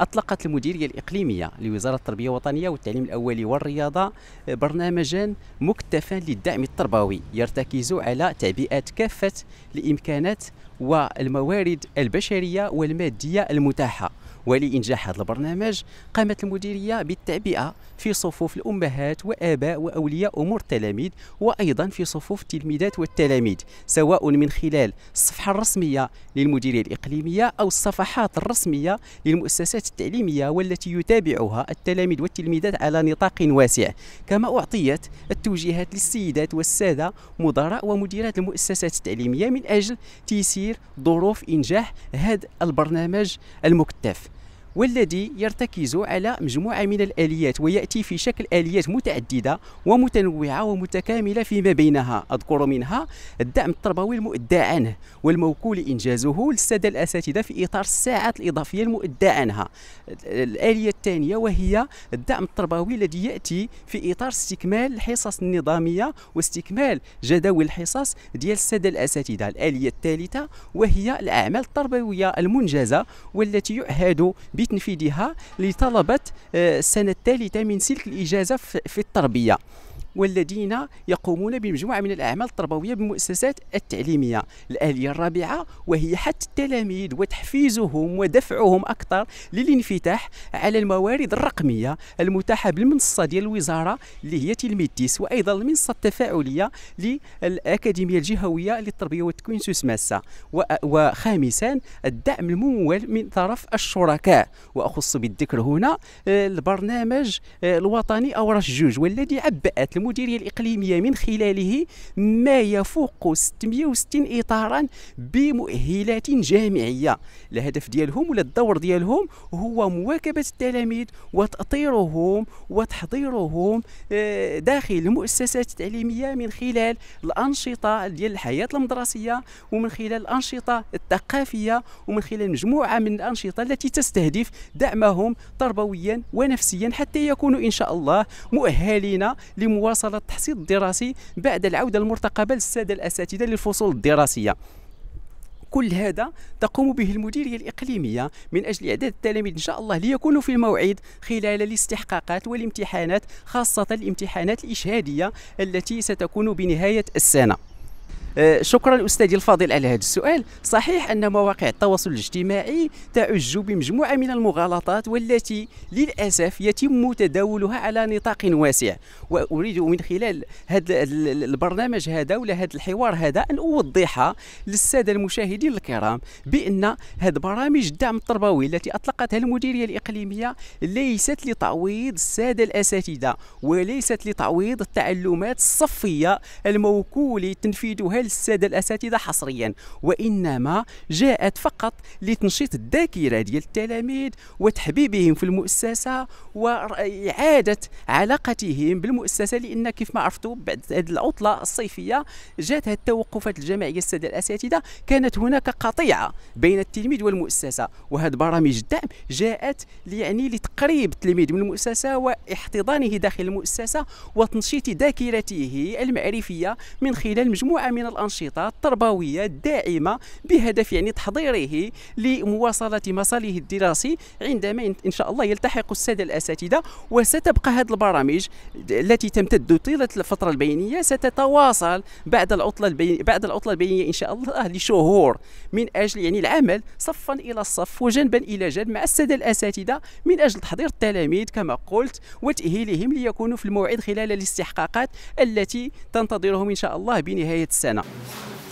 أطلقت المديرية الإقليمية لوزارة التربية الوطنية والتعليم الأولي والرياضة برنامجا مكتفا للدعم التربوي يرتكز على تعبئة كافة الإمكانات والموارد البشرية والمادية المتاحة ولإنجاح هذا البرنامج قامت المديرية بالتعبئة في صفوف الأمهات وآباء وأولياء أمور التلاميذ وأيضا في صفوف التلميذات والتلاميذ سواء من خلال الصفحة الرسمية للمديرية الإقليمية أو الصفحات الرسمية للمؤسسات التعليمية والتي يتابعها التلاميذ والتلميذات على نطاق واسع كما أعطيت التوجيهات للسيدات والسادة مدراء ومديرات المؤسسات التعليمية من أجل تيسير تغيير ظروف انجاح هذا البرنامج المكتف والذي يرتكز على مجموعة من الآليات ويأتي في شكل آليات متعددة ومتنوعة ومتكاملة فيما بينها أذكر منها الدعم التربوي المؤدى عنه والموكول إنجازه للسادة الأساتذة في إطار الساعات الإضافية المؤدى عنها الآلية الثانية وهي الدعم التربوي الذي يأتي في إطار استكمال الحصص النظامية واستكمال جداول الحصص ديال السادة الأساتذة الآلية الثالثة وهي الأعمال التربوية المنجزة والتي يعهد بتنفيذها لطلبة آه، السنة الثالثة من سلك الإجازة في التربية والذين يقومون بمجموعة من الأعمال التربوية بالمؤسسات التعليمية الآلية الرابعة وهي حتى التلاميذ وتحفيزهم ودفعهم أكثر للانفتاح على الموارد الرقمية المتاحة بالمنصة ديال الوزارة اللي هي تلميديس وأيضا المنصة التفاعلية للأكاديمية الجهوية للتربية والتكوين سوس ماسة وخامسا الدعم الممول من طرف الشركاء وأخص بالذكر هنا آه، البرنامج آه، الوطني أوراش جوج والذي عبأت المديريه الاقليميه من خلاله ما يفوق 660 اطارا بمؤهلات جامعيه الهدف ديالهم ولا الدور ديالهم هو مواكبه التلاميذ وتاطيرهم وتحضيرهم آه، داخل المؤسسات التعليميه من خلال الانشطه ديال الحياه المدرسيه ومن خلال الانشطه الثقافيه ومن خلال مجموعه من الانشطه التي تستهدف دعمهم تربويا ونفسيا حتى يكونوا ان شاء الله مؤهلين لمواجهه واصل التحصيل الدراسي بعد العودة المرتقبة للسادة الأساتذة للفصول الدراسية كل هذا تقوم به المديريه الاقليميه من اجل اعداد التلاميذ ان شاء الله ليكونوا في الموعد خلال الاستحقاقات والامتحانات خاصه الامتحانات الاشهاديه التي ستكون بنهايه السنه آه، شكرا استاذي الفاضل على هذا السؤال صحيح ان مواقع التواصل الاجتماعي تعج بمجموعه من المغالطات والتي للاسف يتم تداولها على نطاق واسع واريد من خلال هذا البرنامج هذا ولا هذا الحوار هذا ان اوضح للساده المشاهدين الكرام بان هذه برامج الدعم التربوي التي اطلقتها المديريه الاقليميه ليست لتعويض الساده الاساتذه وليست لتعويض التعلمات الصفيه الموكول تنفيذها توجهها للساده الاساتذه حصريا وانما جاءت فقط لتنشيط الذاكره ديال التلاميذ وتحبيبهم في المؤسسه واعاده علاقتهم بالمؤسسه لان كيف ما عرفتوا بعد هذه العطله الصيفيه جات هذه التوقفات الجماعيه الساده الاساتذه كانت هناك قطيعه بين التلميذ والمؤسسه وهذه برامج الدعم جاءت يعني لتقريب التلميذ من المؤسسه واحتضانه داخل المؤسسه وتنشيط ذاكرته المعرفيه من خلال مجموعه من الأنشطة التربوية الداعمة بهدف يعني تحضيره لمواصلة مصاله الدراسي عندما إن شاء الله يلتحق السادة الأساتذة وستبقى هذه البرامج التي تمتد طيلة الفترة البينية ستتواصل بعد العطلة البين بعد العطلة البينية إن شاء الله لشهور من أجل يعني العمل صفا إلى الصف وجنبا إلى جنب مع السادة الأساتذة من أجل تحضير التلاميذ كما قلت وتأهيلهم ليكونوا في الموعد خلال الاستحقاقات التي تنتظرهم إن شاء الله بنهاية السنة な